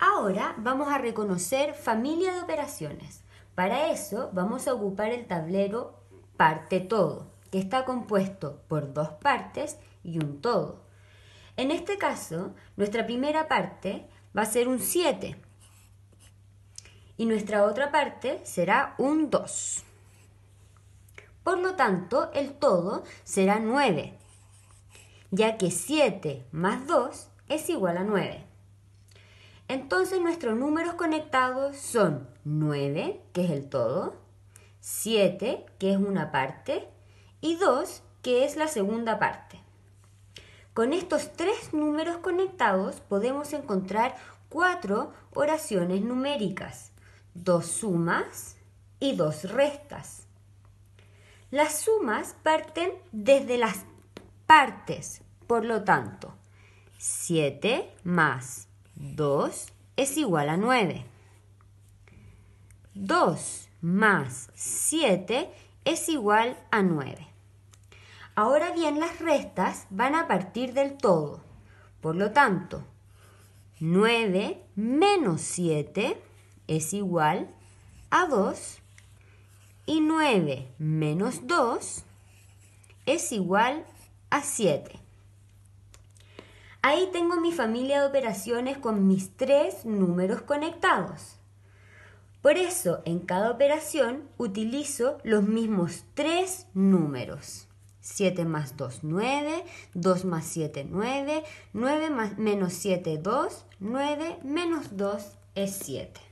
Ahora vamos a reconocer familia de operaciones. Para eso vamos a ocupar el tablero parte todo, que está compuesto por dos partes y un todo. En este caso, nuestra primera parte va a ser un 7 y nuestra otra parte será un 2. Por lo tanto, el todo será 9, ya que 7 más 2 es igual a 9. Entonces nuestros números conectados son 9, que es el todo, 7, que es una parte, y 2, que es la segunda parte. Con estos tres números conectados podemos encontrar cuatro oraciones numéricas, dos sumas y dos restas. Las sumas parten desde las partes, por lo tanto, 7 más 2 es igual a 9. 2 más 7 es igual a 9. Ahora bien, las restas van a partir del todo. Por lo tanto, 9 menos 7 es igual a 2 y 9 menos 2 es igual a 7. Ahí tengo mi familia de operaciones con mis tres números conectados. Por eso, en cada operación utilizo los mismos tres números. 7 más 2, 9, 2 más 7, 9, 9 menos 7, 2, 9 menos 2 es 7.